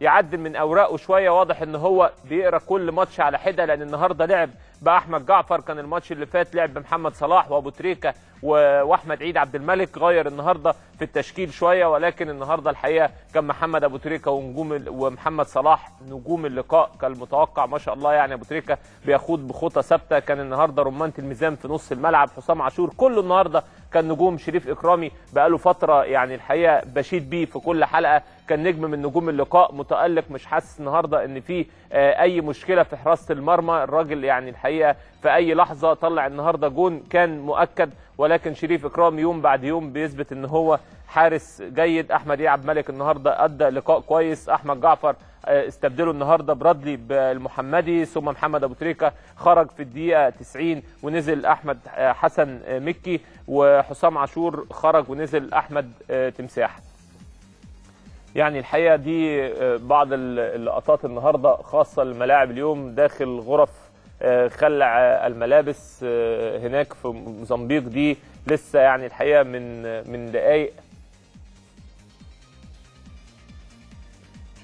يعدل من اوراقه شويه واضح ان هو بيقرا كل ماتش على حده لان النهارده لعب باحمد جعفر كان الماتش اللي فات لعب بمحمد صلاح وابو تريكه واحمد عيد عبد الملك غير النهارده في التشكيل شويه ولكن النهارده الحقيقه كان محمد ابو تريكه ونجوم ومحمد صلاح نجوم اللقاء كالمتوقع ما شاء الله يعني ابو تريكه بيخوض بخطى ثابته كان النهارده رمانه الميزان في نص الملعب حسام عاشور كله النهارده كان نجوم شريف اكرامي بقاله فتره يعني الحقيقه بشيد بيه في كل حلقه كان نجم من نجوم اللقاء متالق مش حاسس النهارده ان في آه، اي مشكله في حراسه المرمى الراجل يعني الحقيقه في اي لحظه طلع النهارده جون كان مؤكد ولكن شريف اكرامي يوم بعد يوم بيثبت ان هو حارس جيد احمد يعب ملك النهارده ادى لقاء كويس احمد جعفر آه، استبدله النهارده برادلي بالمحمدي ثم محمد ابو تريكه خرج في الدقيقه 90 ونزل احمد آه، حسن آه، مكي وحسام عاشور خرج ونزل احمد تمساح يعني الحقيقه دي بعض اللقطات النهارده خاصه الملاعب اليوم داخل غرف خلع الملابس هناك في موزمبيق دي لسه يعني الحقيقه من من دقائق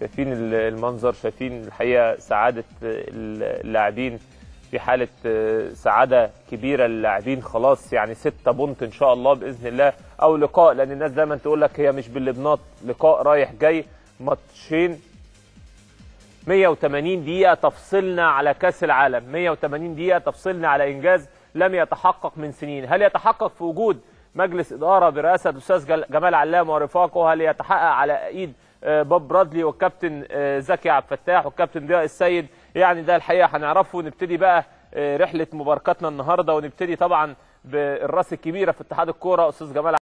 شايفين المنظر شايفين الحقيقه سعاده اللاعبين في حاله آه، سعاده كبيره اللاعبين خلاص يعني ستة بونت ان شاء الله باذن الله او لقاء لان الناس دايما تقول لك هي مش باللبنات لقاء رايح جاي ماتشين 180 دقيقه تفصلنا على كاس العالم 180 دقيقه تفصلنا على انجاز لم يتحقق من سنين هل يتحقق في وجود مجلس اداره برئاسه الاستاذ جمال علام ورفاقه هل يتحقق على ايد آه، باب برادلي والكابتن آه، زكي عبد الفتاح والكابتن ضياء السيد يعني ده الحقيقه هنعرفه نبتدي بقى آه، رحله مباركاتنا النهارده ونبتدي طبعا بالراس الكبيره في اتحاد الكوره استاذ جمال